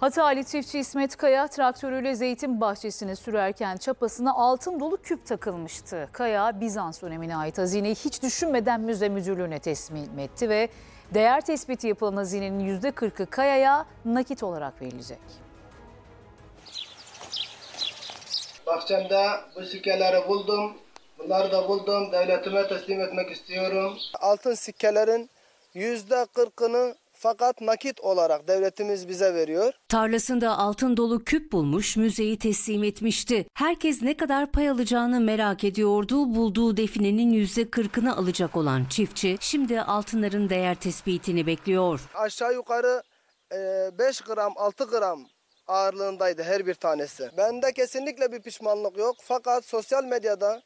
Hatali çiftçi İsmet Kaya traktörüyle zeytin bahçesini sürerken çapasına altın dolu küp takılmıştı. Kaya Bizans dönemine ait hazineyi hiç düşünmeden müze müdürlüğüne teslim etti ve değer tespiti yapılan hazinenin %40'ı Kaya'ya nakit olarak verilecek. Bahçemde bu sikkeleri buldum. Bunları da buldum. Devletime teslim etmek istiyorum. Altın sikkelerin %40'ını fakat nakit olarak devletimiz bize veriyor. Tarlasında altın dolu küp bulmuş, müzeyi teslim etmişti. Herkes ne kadar pay alacağını merak ediyordu. Bulduğu definenin %40'ını alacak olan çiftçi şimdi altınların değer tespitini bekliyor. Aşağı yukarı 5 e, gram 6 gram ağırlığındaydı her bir tanesi. Bende kesinlikle bir pişmanlık yok. Fakat sosyal medyada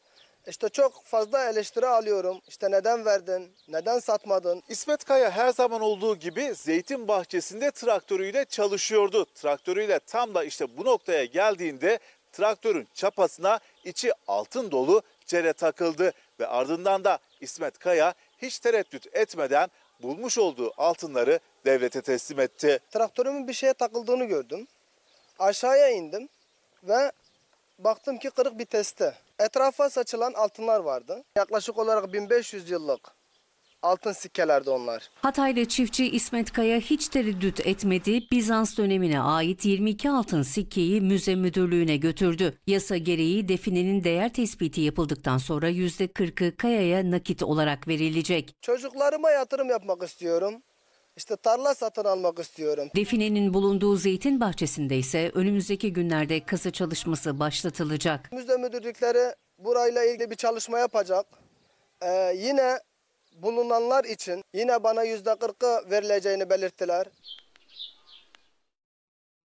işte çok fazla eleştiri alıyorum. İşte neden verdin, neden satmadın? İsmet Kaya her zaman olduğu gibi zeytin bahçesinde traktörüyle çalışıyordu. Traktörüyle tam da işte bu noktaya geldiğinde traktörün çapasına içi altın dolu cere takıldı. Ve ardından da İsmet Kaya hiç tereddüt etmeden bulmuş olduğu altınları devlete teslim etti. Traktörümün bir şeye takıldığını gördüm. Aşağıya indim ve baktım ki kırık bir teste. Etrafa saçılan altınlar vardı. Yaklaşık olarak 1500 yıllık altın sikkelerdi onlar. Hataylı çiftçi İsmet Kaya hiç tereddüt etmedi. Bizans dönemine ait 22 altın sikkeyi müze müdürlüğüne götürdü. Yasa gereği definenin değer tespiti yapıldıktan sonra %40'ı Kaya'ya nakit olarak verilecek. Çocuklarıma yatırım yapmak istiyorum. İşte tarla satın almak istiyorum. Definenin bulunduğu zeytin bahçesinde ise önümüzdeki günlerde kısa çalışması başlatılacak. Müze müdürlükleri burayla ilgili bir çalışma yapacak. Ee, yine bulunanlar için yine bana %40'ı verileceğini belirttiler.